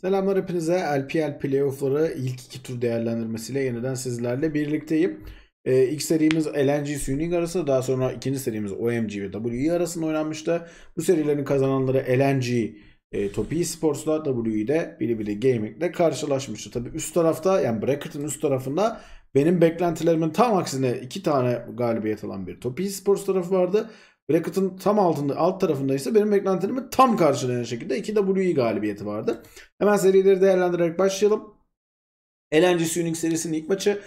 Selamlar hepinize. LPL playoffları ilk iki tur değerlendirmesiyle yeniden sizlerle birlikteyim. Ee, ilk serimiz LNG Suning arasında daha sonra ikinci serimiz OMG ve WE arasında oynanmıştı. Bu serilerin kazananları LNG e, Topi Sports'la WE'de Bilibili Gaming'le karşılaşmıştı. Tabi üst tarafta yani bracket'ın üst tarafında benim beklentilerimin tam aksine iki tane galibiyet alan bir Topi Sports tarafı vardı. Bracket'ın tam altında, alt tarafında ise benim beklentilerimi tam karşılayan şekilde 2 WE galibiyeti vardı. Hemen serileri değerlendirerek başlayalım. LNG Suning serisinin ilk maçı.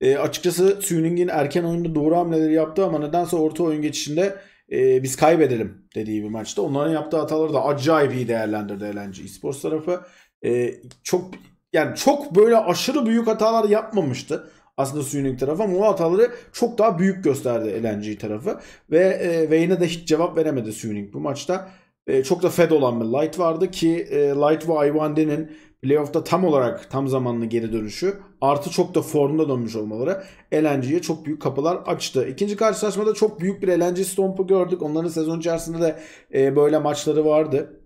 E, açıkçası Suning'in erken oyunda doğru hamleleri yaptı ama nedense orta oyun geçişinde e, biz kaybedelim dediği bir maçta. Onların yaptığı hataları da acayip iyi değerlendirdi LNG Esports tarafı. E, çok yani çok böyle aşırı büyük hatalar yapmamıştı aslında Suning tarafı ama o hataları çok daha büyük gösterdi LNG tarafı. Ve e, Wayne'e de hiç cevap veremedi Suning bu maçta. E, çok da fed olan bir Light vardı ki e, Light ve Iwande'nin playoff'ta tam olarak tam zamanlı geri dönüşü artı çok da formda dönmüş olmaları LNG'ye çok büyük kapılar açtı. İkinci karşılaşmada çok büyük bir LNG stompu gördük. Onların sezon içerisinde de e, böyle maçları vardı.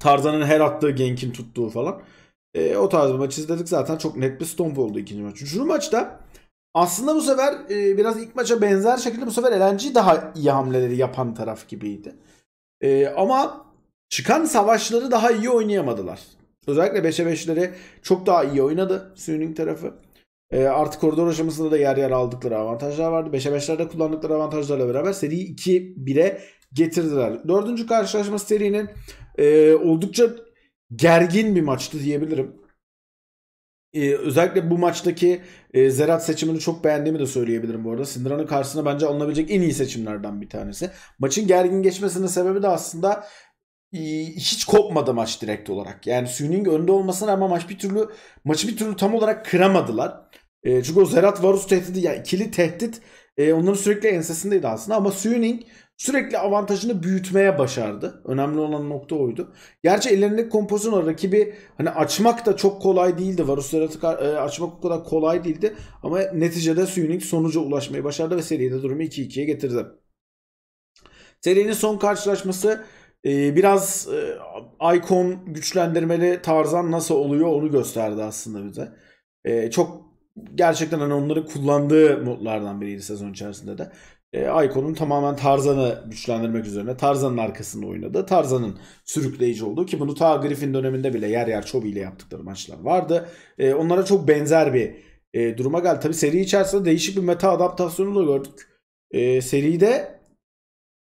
Tarzan'ın her attığı Genk'in tuttuğu falan. E, o tarz bir maç izledik zaten çok net bir stomp oldu ikinci maç. Üçüncü maçta aslında bu sefer e, biraz ilk maça benzer şekilde bu sefer LNG daha iyi hamleleri yapan taraf gibiydi. E, ama çıkan savaşları daha iyi oynayamadılar. Özellikle 5'e 5'leri çok daha iyi oynadı Suning tarafı. E, artık koridor aşamasında da yer yer aldıkları avantajlar vardı. 5'e 5'lerde kullandıkları avantajlarla beraber seriyi 2-1'e getirdiler. Dördüncü karşılaşma serinin e, oldukça gergin bir maçtı diyebilirim. Ee, özellikle bu maçtaki e, Zerat seçimini çok beğendiğimi de söyleyebilirim bu arada. Sindiran'ın karşısına bence alınabilecek en iyi seçimlerden bir tanesi. Maçın gergin geçmesinin sebebi de aslında e, hiç kopmadı maç direkt olarak. Yani Suning önde olmasına rağmen maç bir türlü maçı bir türlü tam olarak kıramadılar. E, çünkü o Zerat Varus tehdidi yani ikili tehdit e, onların sürekli ensesindeydi aslında ama Suning sürekli avantajını büyütmeye başardı. Önemli olan nokta oydu. Gerçi ellerindeki kompozisyon rakibi hani açmak da çok kolay değildi. Varus Yaratık e, açmak o kadar kolay değildi. Ama neticede Suning sonuca ulaşmayı başardı ve seride durumu 2-2'ye getirdi. Serinin son karşılaşması e, biraz e, icon güçlendirmeli Tarzan nasıl oluyor onu gösterdi aslında bize. Çok gerçekten hani onları kullandığı modlardan biriydi sezon içerisinde de e, Aykon'un tamamen Tarzan'ı güçlendirmek üzerine Tarzan'ın arkasında oynadı. Tarzan'ın sürükleyici olduğu ki bunu ta Griffin döneminde bile yer yer Chobi ile yaptıkları maçlar vardı. E, onlara çok benzer bir e, duruma geldi. Tabi seri içerisinde değişik bir meta adaptasyonu da gördük. E, seride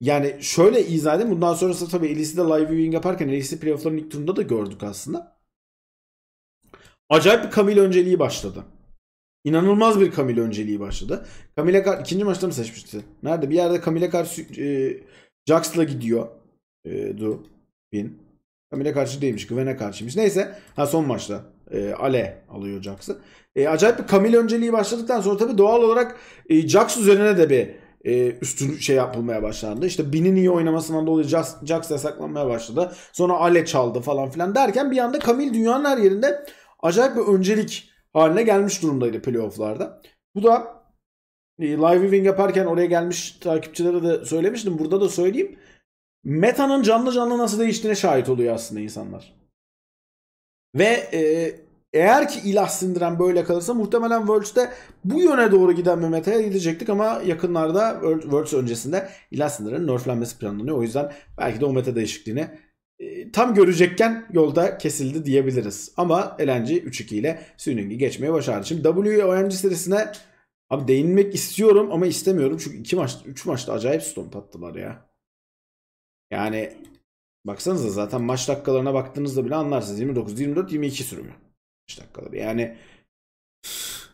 yani şöyle izah edeyim. Bundan sonrası tabi Elise'i de live viewing yaparken Elise'i playoff'ların ilk turunda da gördük aslında. Acayip bir Camille önceliği başladı. İnanılmaz bir Camille önceliği başladı. Camille Kar ikinci maçta mı seçmişti? Nerede? Bir yerde Camille karşı e, Jax'la gidiyor. E, du. Bin. Camille karşı değilmiş. Güven'e karşıymış. Neyse. Ha son maçta. E, Ale alıyor Jax'ı. E, acayip bir Camille önceliği başladıktan sonra tabii doğal olarak e, Jax üzerine de bir e, üstün şey yapılmaya başlandı. İşte Bin'in iyi oynamasından dolayı Jax, Jax yasaklanmaya başladı. Sonra Ale çaldı falan filan derken bir anda Camille dünyanın her yerinde acayip bir öncelik haline gelmiş durumdaydı playofflarda. Bu da e, live viewing yaparken oraya gelmiş takipçilere de söylemiştim. Burada da söyleyeyim. Meta'nın canlı canlı nasıl değiştiğine şahit oluyor aslında insanlar. Ve e, eğer ki ilah sindiren böyle kalırsa muhtemelen Worlds'te bu yöne doğru giden bir metaya gidecektik ama yakınlarda Worlds öncesinde ilah sindiren nerflenmesi planlanıyor. O yüzden belki de o meta değişikliğini ee, tam görecekken yolda kesildi diyebiliriz. Ama elenci 3-2 ile Sününgi geçmeye başardı. Şimdi W'ye serisine abi değinmek istiyorum ama istemiyorum. Çünkü 2 maç 3 maçta acayip stomp attılar ya. Yani baksanıza zaten maç dakikalarına baktığınızda bile anlarsınız. 29 24 22 sürüyor. Maç dakikaları. Yani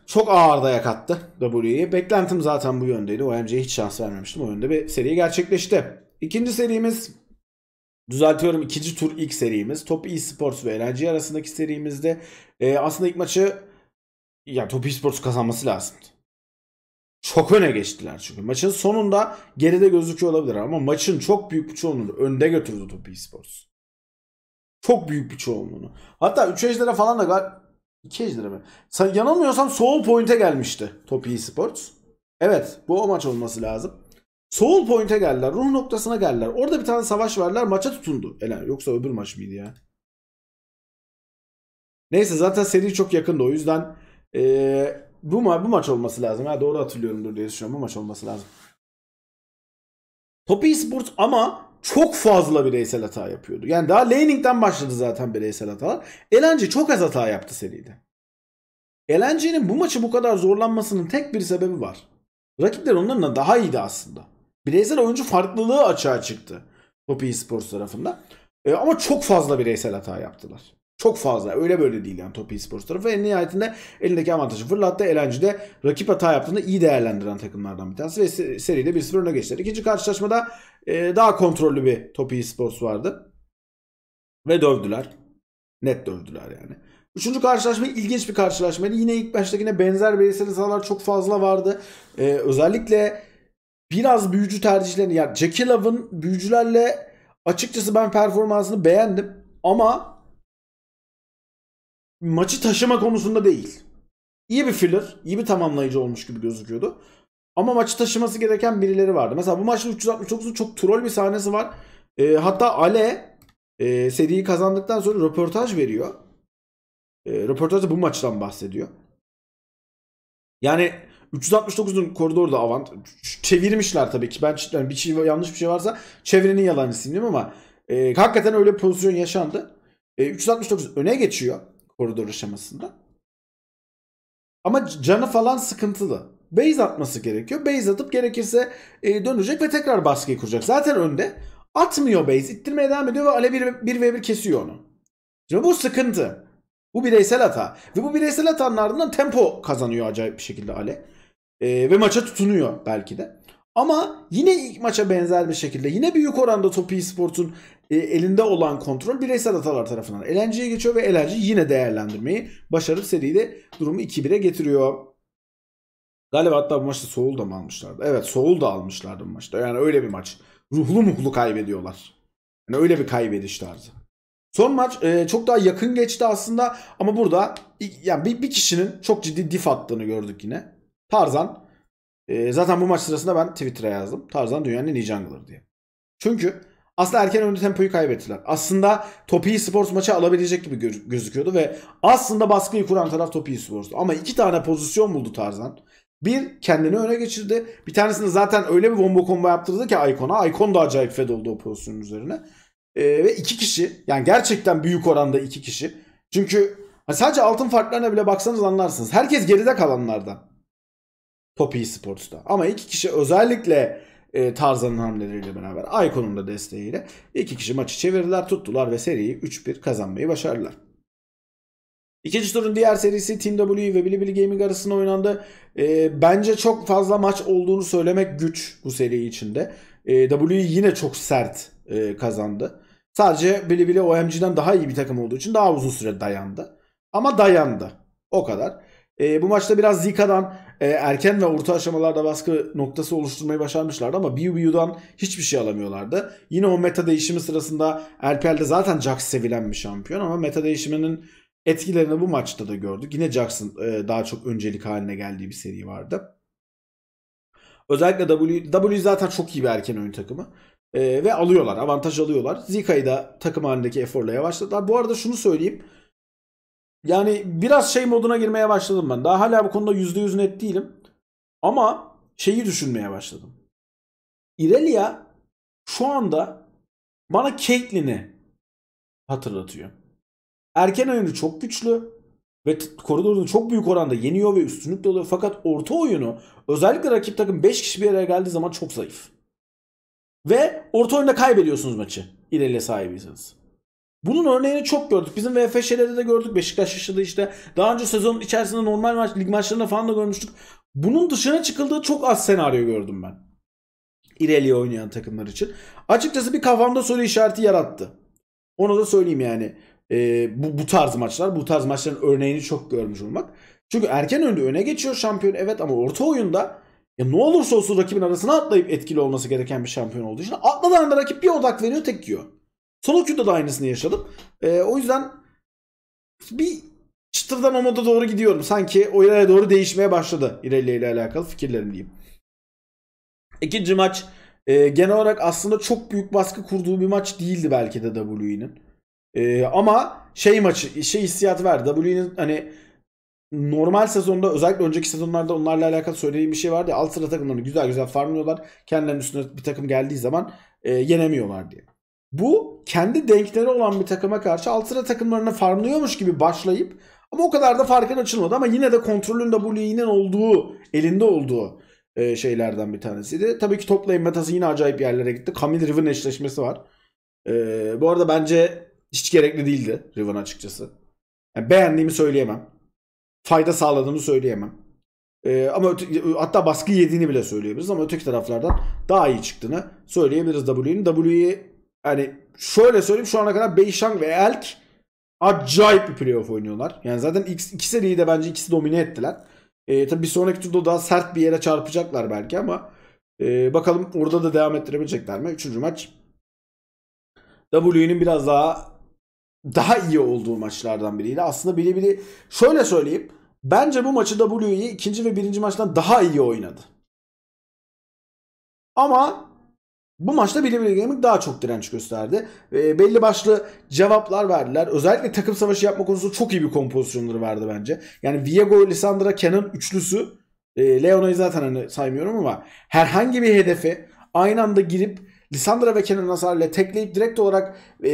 çok ağır dayak attı W'ye. Beklentim zaten bu yöndeydi. Omc'ye hiç şans vermemiştim. O yönde bir seri gerçekleşti. İkinci serimiz Düzeltiyorum ikinci tur ilk serimiz. Top Esports ve Enerji arasındaki serimizde e, aslında ilk maçı ya Top Esports kazanması lazımdı. Çok öne geçtiler çünkü. Maçın sonunda geride gözüküyor olabilir ama maçın çok büyük bir çoğunluğunu önde götürdü Top Esports. Çok büyük bir çoğunluğunu. Hatta 3 ejdere falan da gal 2 ejdere mi? Yanılmıyorsam Soul Point'e gelmişti Top Esports. Evet bu o maç olması lazım. Soul Point'e geldiler. Ruh noktasına geldiler. Orada bir tane savaş verdiler. Maça tutundu. Elen. Yoksa öbür maç mıydı ya? Neyse zaten seri çok yakındı. O yüzden ee, bu, ma bu maç olması lazım. Ha, doğru hatırlıyorumdur diye düşünüyorum. Bu maç olması lazım. Topi Esports ama çok fazla bireysel hata yapıyordu. Yani daha laning'den başladı zaten bireysel hatalar. Elenci çok az hata yaptı seride. Elenci'nin bu maçı bu kadar zorlanmasının tek bir sebebi var. Rakipler onlarla daha iyiydi aslında bireysel oyuncu farklılığı açığa çıktı. Topi Esports tarafından. E, ama çok fazla bireysel hata yaptılar. Çok fazla. Öyle böyle değil yani Topi Esports tarafı. En nihayetinde elindeki avantajı fırlattı. Elenci de rakip hata yaptığında iyi değerlendiren takımlardan bir tanesi. Ve seride 1-0 öne geçtiler. İkinci karşılaşmada e, daha kontrollü bir Topi Esports vardı. Ve dövdüler. Net dövdüler yani. Üçüncü karşılaşma ilginç bir karşılaşmaydı. Yine ilk baştakine benzer bireysel hatalar çok fazla vardı. Ee, özellikle biraz büyücü tercihlerini yani Jackie Love'ın büyücülerle açıkçası ben performansını beğendim ama maçı taşıma konusunda değil. İyi bir filler, iyi bir tamamlayıcı olmuş gibi gözüküyordu. Ama maçı taşıması gereken birileri vardı. Mesela bu maçın 369'un çok troll bir sahnesi var. E, hatta Ale e, seriyi kazandıktan sonra röportaj veriyor. E, röportajda bu maçtan bahsediyor. Yani 369'un koridoru da avant. Çevirmişler tabii ki. Ben yani bir şey yanlış bir şey varsa çevrenin yalancısıyım ama e, hakikaten öyle bir pozisyon yaşandı. E, 369 öne geçiyor koridor aşamasında. Ama canı falan sıkıntılı. Base atması gerekiyor. Base atıp gerekirse e, dönecek ve tekrar baskıyı kuracak. Zaten önde. Atmıyor base. ittirmeye devam ediyor ve Ale 1v1 kesiyor onu. Şimdi bu sıkıntı. Bu bireysel hata. Ve bu bireysel hatanın ardından tempo kazanıyor acayip bir şekilde Ale. E, ve maça tutunuyor belki de. Ama yine ilk maça benzer bir şekilde yine büyük oranda Topi Sport'un e, elinde olan kontrol bireysel hatalar tarafından Elenci'ye geçiyor ve Elenci yine değerlendirmeyi başarıp seriyle durumu 2-1'e getiriyor. Galiba hatta bu maçta Soğul da mı almışlardı? Evet Soğul da almışlardı bu maçta. Yani öyle bir maç. Ruhlu muhlu kaybediyorlar. Yani öyle bir kaybediş tarzı. Son maç e, çok daha yakın geçti aslında ama burada yani bir, bir kişinin çok ciddi dif attığını gördük yine. Tarzan e, zaten bu maç sırasında ben Twitter'a yazdım. Tarzan dünyanın en iyi jungler diye. Çünkü aslında erken önde tempoyu kaybettiler. Aslında Topi Sports maçı alabilecek gibi gözüküyordu ve aslında baskıyı kuran taraf Topi Sports'tu. Ama iki tane pozisyon buldu Tarzan. Bir kendini öne geçirdi. Bir tanesini zaten öyle bir bomba komba yaptırdı ki Icon'a. Icon da acayip fed oldu o pozisyonun üzerine. Ee, ve iki kişi yani gerçekten büyük oranda iki kişi. Çünkü sadece altın farklarına bile baksanız anlarsınız. Herkes geride kalanlardan. Top Sports'ta. Ama iki kişi özellikle e, Tarzan'ın hamleleriyle beraber Icon'un da desteğiyle iki kişi maçı çevirdiler, tuttular ve seriyi 3-1 kazanmayı başardılar. İkinci turun diğer serisi Team W ve Bilibili Gaming arasında oynandı. E, bence çok fazla maç olduğunu söylemek güç bu seri içinde. E, W yine çok sert e, kazandı. Sadece Bilibili OMG'den daha iyi bir takım olduğu için daha uzun süre dayandı. Ama dayandı. O kadar. E, bu maçta biraz Zika'dan e, erken ve orta aşamalarda baskı noktası oluşturmayı başarmışlardı ama BUBU'dan hiçbir şey alamıyorlardı. Yine o meta değişimi sırasında RPL'de zaten Jax sevilen bir şampiyon ama meta değişiminin etkilerini bu maçta da gördük. Yine Jax'ın e, daha çok öncelik haline geldiği bir seri vardı. Özellikle W, w zaten çok iyi bir erken oyun takımı. E, ve alıyorlar, avantaj alıyorlar. Zika'yı da takım halindeki eforla yavaşladılar. Bu arada şunu söyleyeyim yani biraz şey moduna girmeye başladım ben. Daha hala bu konuda %100 net değilim. Ama şeyi düşünmeye başladım. Irelia şu anda bana Caitlyn'i hatırlatıyor. Erken oyunu çok güçlü ve koridorunu çok büyük oranda yeniyor ve üstünlükle oluyor. Fakat orta oyunu özellikle rakip takım 5 kişi bir araya geldiği zaman çok zayıf. Ve orta oyunda kaybediyorsunuz maçı ileriye sahibiyseniz. Bunun örneğini çok gördük. Bizim VFŞ'lerde de gördük. Beşiktaş yaşadı işte. Daha önce sezonun içerisinde normal maç, lig maçlarında falan da görmüştük. Bunun dışına çıkıldığı çok az senaryo gördüm ben. İleriye oynayan takımlar için. Açıkçası bir kafamda soru işareti yarattı. Onu da söyleyeyim yani. E, bu, bu tarz maçlar, bu tarz maçların örneğini çok görmüş olmak. Çünkü erken önde öne geçiyor şampiyon evet ama orta oyunda ya ne olursa olsun rakibin arasına atlayıp etkili olması gereken bir şampiyon olduğu için atladığında rakip bir odak veriyor tek yiyor. Solo queue'da da aynısını yaşadım. E, o yüzden bir çıtırdan o moda doğru gidiyorum. Sanki o ilerleye doğru değişmeye başladı. İrelia ile alakalı fikirlerim diyeyim. İkinci maç e, genel olarak aslında çok büyük baskı kurduğu bir maç değildi belki de WE'nin. E, ama şey maçı şey hissiyat verdi. WE'nin hani normal sezonda özellikle önceki sezonlarda onlarla alakalı söylediğim bir şey vardı ya alt sıra takımlarını güzel güzel farmlıyorlar. Kendilerinin üstüne bir takım geldiği zaman e, yenemiyorlar diye. Bu kendi denkleri olan bir takıma karşı alt sıra takımlarına farmlıyormuş gibi başlayıp ama o kadar da farkın açılmadı ama yine de kontrolün W'nin olduğu, elinde olduğu e, şeylerden bir tanesiydi. Tabii ki toplayın metası yine acayip yerlere gitti. Camille Riven eşleşmesi var. E, bu arada bence hiç gerekli değildi Riven açıkçası. Yani beğendiğimi söyleyemem. Fayda sağladığımı söyleyemem. E, ama öte, e, hatta baskı yediğini bile söyleyebiliriz ama öteki taraflardan daha iyi çıktığını söyleyebiliriz W'nin. W'yi hani şöyle söyleyeyim şu ana kadar Beishang ve Elk acayip bir playoff oynuyorlar. Yani zaten iki seriyi de bence ikisi domine ettiler. E, tabii bir sonraki turda daha sert bir yere çarpacaklar belki ama e, bakalım orada da devam ettirebilecekler mi? Üçüncü maç W'nin biraz daha daha iyi olduğu maçlardan biriydi. Aslında biri biri şöyle söyleyeyim. Bence bu maçı W'yi ikinci ve birinci maçtan daha iyi oynadı. Ama bu maçta Billy Bilgegaming daha çok direnç gösterdi. E, belli başlı cevaplar verdiler. Özellikle takım savaşı yapma konusunda çok iyi bir kompozisyonları vardı bence. Yani Viego, Lissandra, Cannon üçlüsü e, Leona'yı zaten hani saymıyorum ama herhangi bir hedefe aynı anda girip Lissandra ve Kenan Hasar'la tekleyip direkt olarak e,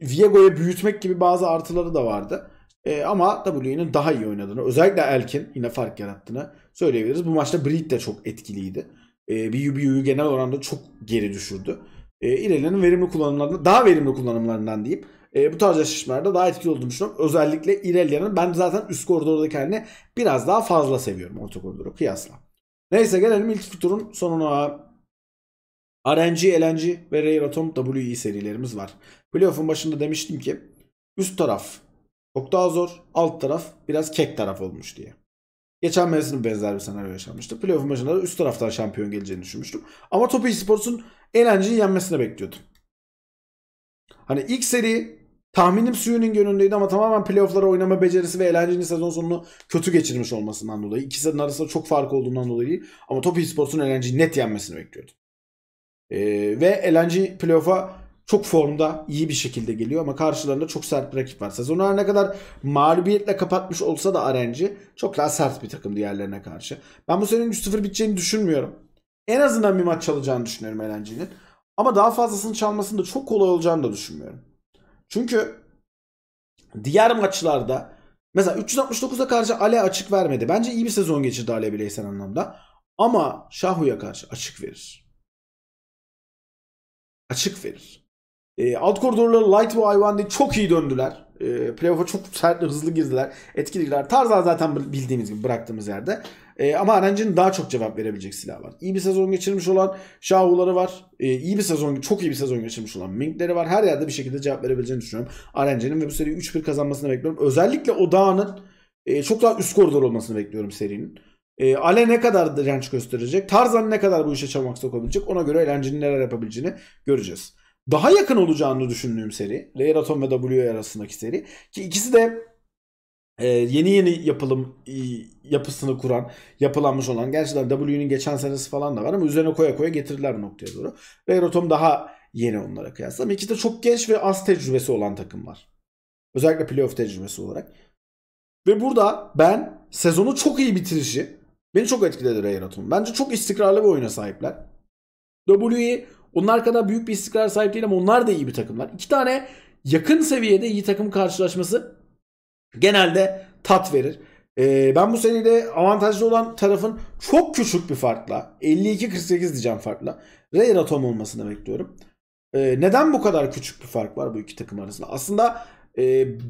Viego'ya büyütmek gibi bazı artıları da vardı. E, ama WE'nin daha iyi oynadığını özellikle Elkin yine fark yarattığını söyleyebiliriz. Bu maçta Breed de çok etkiliydi e, ee, BUBU'yu genel oranda çok geri düşürdü. E, verimli kullanımlarında daha verimli kullanımlarından deyip ee, bu tarz eşleşmelerde daha etkili olduğunu düşünüyorum. Özellikle İrelia'nın ben zaten üst koridordaki halini biraz daha fazla seviyorum orta koridoru kıyasla. Neyse gelelim ilk turun sonuna. RNG, LNG ve Rare Atom WE serilerimiz var. Playoff'un başında demiştim ki üst taraf çok daha zor, alt taraf biraz kek taraf olmuş diye. Geçen mevsim benzer bir senaryo yaşanmıştı. Playoff maçında da üst taraftar şampiyon geleceğini düşünmüştüm. Ama Topi Esports'un Eğlence'yi yenmesini bekliyordum. Hani ilk seri tahminim Suyu'nun gönlündeydi ama tamamen playoff'lara oynama becerisi ve Eğlence'nin sezon sonunu kötü geçirmiş olmasından dolayı. İkisinin arasında çok fark olduğundan dolayı Ama Topi Esports'un Eğlence'yi net yenmesini bekliyordum. Ee, ve Eğlence playoff'a çok formda iyi bir şekilde geliyor ama karşılarında çok sert bir rakip var. Sezonu her ne kadar mağlubiyetle kapatmış olsa da RNG çok daha sert bir takım diğerlerine karşı. Ben bu senenin 3-0 biteceğini düşünmüyorum. En azından bir maç çalacağını düşünüyorum RNG'nin. Ama daha fazlasını çalmasını da çok kolay olacağını da düşünmüyorum. Çünkü diğer maçlarda mesela 369'a karşı Ale açık vermedi. Bence iyi bir sezon geçirdi Ale bireysel anlamda. Ama Şahu'ya karşı açık verir. Açık verir. E, alt koridorları Light ve Ivan'de çok iyi döndüler. E, playoff'a çok sert hızlı girdiler. etkilediler. Tarzan zaten bildiğimiz gibi bıraktığımız yerde. E, ama Arancı'nın daha çok cevap verebilecek silah var. İyi bir sezon geçirmiş olan Şahuları var. E, iyi bir sezon, çok iyi bir sezon geçirmiş olan Minkleri var. Her yerde bir şekilde cevap verebileceğini düşünüyorum. Arancı'nın ve bu seriyi 3-1 kazanmasını bekliyorum. Özellikle o dağının e, çok daha üst koridor olmasını bekliyorum serinin. E, Ale ne kadar direnç gösterecek? Tarzan ne kadar bu işe çamak sokabilecek? Ona göre Erenci'nin neler yapabileceğini göreceğiz daha yakın olacağını düşündüğüm seri. Layer Atom ve W arasındaki seri. Ki ikisi de e, yeni yeni yapılım e, yapısını kuran, yapılanmış olan. Gerçekten W'nin geçen senesi falan da var ama üzerine koya koya getirdiler bu noktaya doğru. Layer Atom daha yeni onlara kıyasla. Ama ikisi de çok genç ve az tecrübesi olan takımlar. Özellikle playoff tecrübesi olarak. Ve burada ben sezonu çok iyi bitirişi beni çok etkiledi Rayon Atom. Bence çok istikrarlı bir oyuna sahipler. W'yi onlar kadar büyük bir istikrar sahip değil ama onlar da iyi bir takımlar. İki tane yakın seviyede iyi takım karşılaşması genelde tat verir. Ee, ben bu seride avantajlı olan tarafın çok küçük bir farkla 52-48 diyeceğim farkla Reyr atom olmasını bekliyorum. Ee, neden bu kadar küçük bir fark var bu iki takım arasında? Aslında e,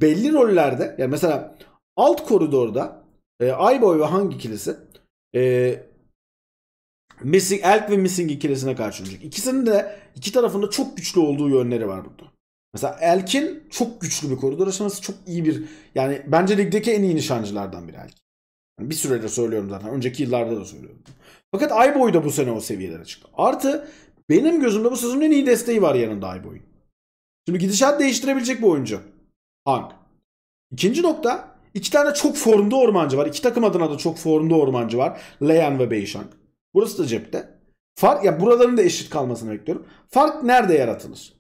belli rollerde yani mesela alt koridorda e, Ayboy ve hangi kilisi e, Missing Elk ve Missing ikilisine karşı oynayacak. İkisinin de iki tarafında çok güçlü olduğu yönleri var burada. Mesela Elk'in çok güçlü bir koridor aşaması çok iyi bir yani bence ligdeki en iyi nişancılardan biri Elk. Yani bir süredir söylüyorum zaten. Önceki yıllarda da söylüyorum. Fakat Ayboy da bu sene o seviyelere çıktı. Artı benim gözümde bu sezonun en iyi desteği var yanında Ayboy'un. Şimdi gidişat değiştirebilecek bu oyuncu. Hank. İkinci nokta iki tane çok formda ormancı var. İki takım adına da çok formda ormancı var. Leyen ve Beyshank. Burası da cepte. Fark ya buraların da eşit kalmasını bekliyorum. Fark nerede yaratılır?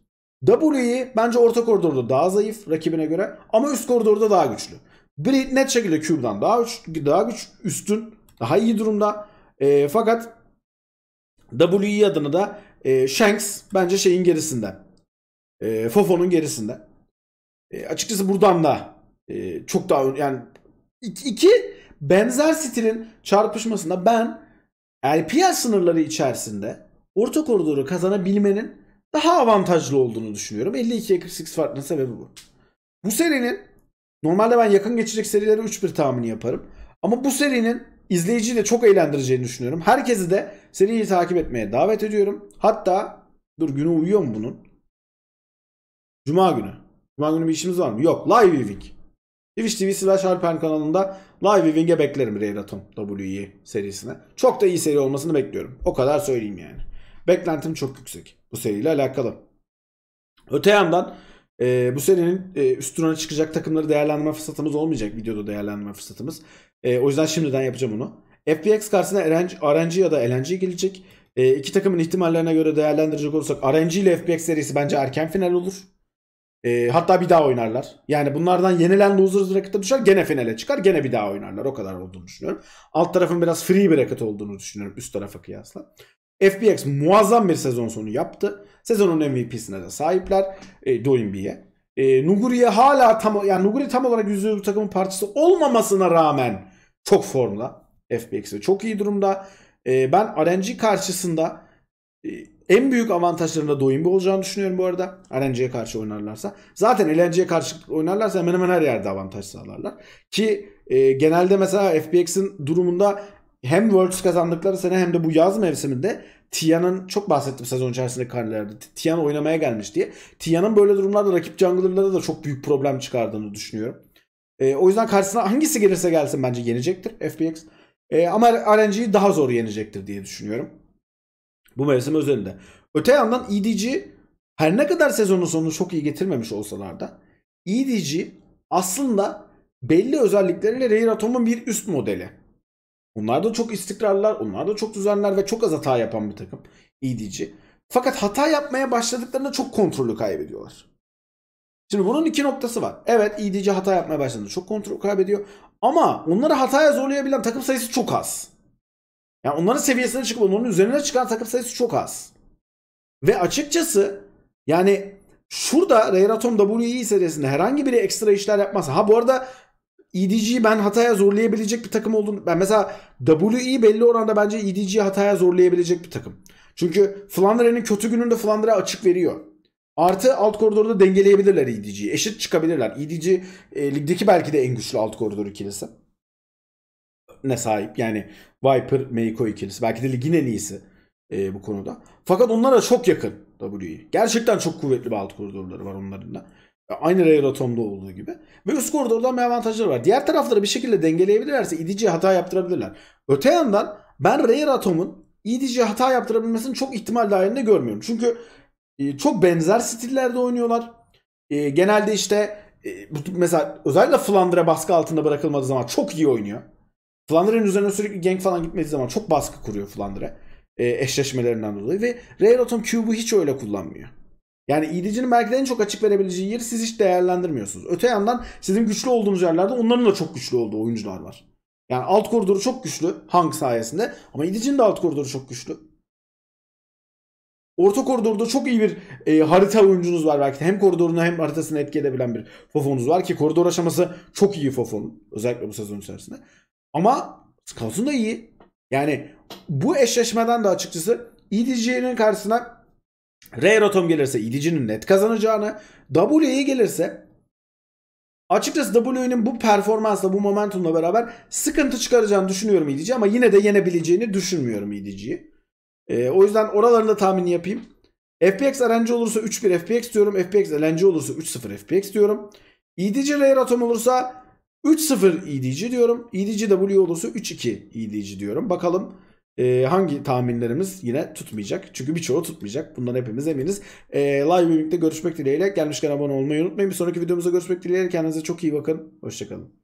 W'yi bence orta koridorda daha zayıf rakibine göre ama üst koridorda daha güçlü. Biri net şekilde Q'dan daha güç, daha güç üstün, daha iyi durumda. E, fakat WE adını da e, Shanks bence şeyin gerisinde, E, Fofo'nun gerisinde. E, açıkçası buradan da e, çok daha yani iki benzer stilin çarpışmasında ben LPL sınırları içerisinde orta koridoru kazanabilmenin daha avantajlı olduğunu düşünüyorum. 52'ye 48 farkının sebebi bu. Bu serinin normalde ben yakın geçecek serileri 3-1 tahmini yaparım. Ama bu serinin izleyiciyi de çok eğlendireceğini düşünüyorum. Herkesi de seriyi takip etmeye davet ediyorum. Hatta dur günü uyuyor mu bunun? Cuma günü. Cuma günü bir işimiz var mı? Yok. Live viewing. Twitch TV slash Alpen kanalında Live Viewing'e beklerim Reyraton WE serisine. Çok da iyi seri olmasını bekliyorum. O kadar söyleyeyim yani. Beklentim çok yüksek bu seriyle alakalı. Öte yandan e, bu serinin e, üst çıkacak takımları değerlendirme fırsatımız olmayacak. Videoda değerlendirme fırsatımız. E, o yüzden şimdiden yapacağım onu. FPX karşısına RNG ya da LNG gelecek. E, iki takımın ihtimallerine göre değerlendirecek olursak RNG ile FPX serisi bence erken final olur. E, hatta bir daha oynarlar. Yani bunlardan yenilen Losers Bracket'a düşer gene finale çıkar gene bir daha oynarlar. O kadar olduğunu düşünüyorum. Alt tarafın biraz free bracket olduğunu düşünüyorum üst tarafa kıyasla. FBX muazzam bir sezon sonu yaptı. Sezonun MVP'sine de sahipler. E, Doinbi'ye. E, Nuguri'ye hala tam yani Nuguri tam olarak yüzde takımın parçası olmamasına rağmen çok formda. FBX'de çok iyi durumda. E, ben RNG karşısında e, en büyük avantajlarında Doyumbi olacağını düşünüyorum bu arada. RNG'ye karşı oynarlarsa. Zaten LNG'ye karşı oynarlarsa hemen hemen her yerde avantaj sağlarlar. Ki e, genelde mesela FPX'in durumunda hem Worlds kazandıkları sene hem de bu yaz mevsiminde Tia'nın çok bahsettim sezon içerisinde karnelerde. Tian oynamaya gelmiş diye. Tia'nın böyle durumlarda rakip jungler'lara da çok büyük problem çıkardığını düşünüyorum. E, o yüzden karşısına hangisi gelirse gelsin bence yenecektir FPX. E, ama RNG'yi daha zor yenecektir diye düşünüyorum. Bu mevsim özelinde. Öte yandan EDG her ne kadar sezonun sonunu çok iyi getirmemiş olsalar da EDG aslında belli özellikleriyle Rare Atom'un bir üst modeli. Onlar da çok istikrarlar, onlar da çok düzenler ve çok az hata yapan bir takım EDG. Fakat hata yapmaya başladıklarında çok kontrolü kaybediyorlar. Şimdi bunun iki noktası var. Evet EDG hata yapmaya başladı. Çok kontrol kaybediyor. Ama onları hataya zorlayabilen takım sayısı çok az. Yani onların seviyesine çıkıp onun üzerine çıkan takım sayısı çok az. Ve açıkçası yani şurada Reyratom WE e serisinde herhangi biri ekstra işler yapmaz. Ha bu arada EDG'yi ben hataya zorlayabilecek bir takım olduğunu ben mesela WE e belli oranda bence EDG'yi hataya zorlayabilecek bir takım. Çünkü Flandra'nın kötü gününde Flandra açık veriyor. Artı alt koridorda dengeleyebilirler EDG'yi. Eşit çıkabilirler. EDG e, ligdeki belki de en güçlü alt koridor ikilisi ne sahip. Yani Viper, Meiko ikilisi. Belki de ligin en iyisi e, bu konuda. Fakat onlara çok yakın WE. Gerçekten çok kuvvetli bir alt koridorları var onların da. E, aynı Rare Atom'da olduğu gibi. Ve üst koridordan bir avantajları var. Diğer tarafları bir şekilde dengeleyebilirlerse idici e hata yaptırabilirler. Öte yandan ben Rare Atom'un idici e hata yaptırabilmesini çok ihtimal dahilinde görmüyorum. Çünkü e, çok benzer stillerde oynuyorlar. E, genelde işte e, mesela özellikle Flandre baskı altında bırakılmadığı zaman çok iyi oynuyor. Flandre'nin üzerine sürekli gank falan gitmediği zaman çok baskı kuruyor Flandre. E, eşleşmelerinden dolayı ve Railroad'un Cube'u hiç öyle kullanmıyor. Yani iyilecenin belki de en çok açık verebileceği yeri siz hiç değerlendirmiyorsunuz. Öte yandan sizin güçlü olduğunuz yerlerde onların da çok güçlü olduğu oyuncular var. Yani alt koridoru çok güçlü Hank sayesinde ama iyilecenin de alt koridoru çok güçlü. Orta koridorda çok iyi bir e, harita oyuncunuz var belki de. Hem koridorunu hem haritasını etki edebilen bir Fofonuz var ki koridor aşaması çok iyi Fofon özellikle bu sezon içerisinde. Ama Wisconsin da iyi. Yani bu eşleşmeden de açıkçası EDG'nin karşısına Ray Rotom gelirse EDG'nin net kazanacağını, W'ye gelirse açıkçası W'nin bu performansla, bu momentumla beraber sıkıntı çıkaracağını düşünüyorum EDG ama yine de yenebileceğini düşünmüyorum EDG'yi. Ee, o yüzden oralarında tahmin yapayım. FPX RNG olursa 3-1 FPX diyorum. FPX LNG olursa 3-0 FPX diyorum. EDG Rare Atom olursa 3-0 EDG diyorum. EDGW olursa 3-2 EDG diyorum. Bakalım e, hangi tahminlerimiz yine tutmayacak. Çünkü birçoğu tutmayacak. Bundan hepimiz eminiz. E, live birlikte görüşmek dileğiyle. Gelmişken abone olmayı unutmayın. Bir sonraki videomuzda görüşmek dileğiyle. Kendinize çok iyi bakın. Hoşçakalın.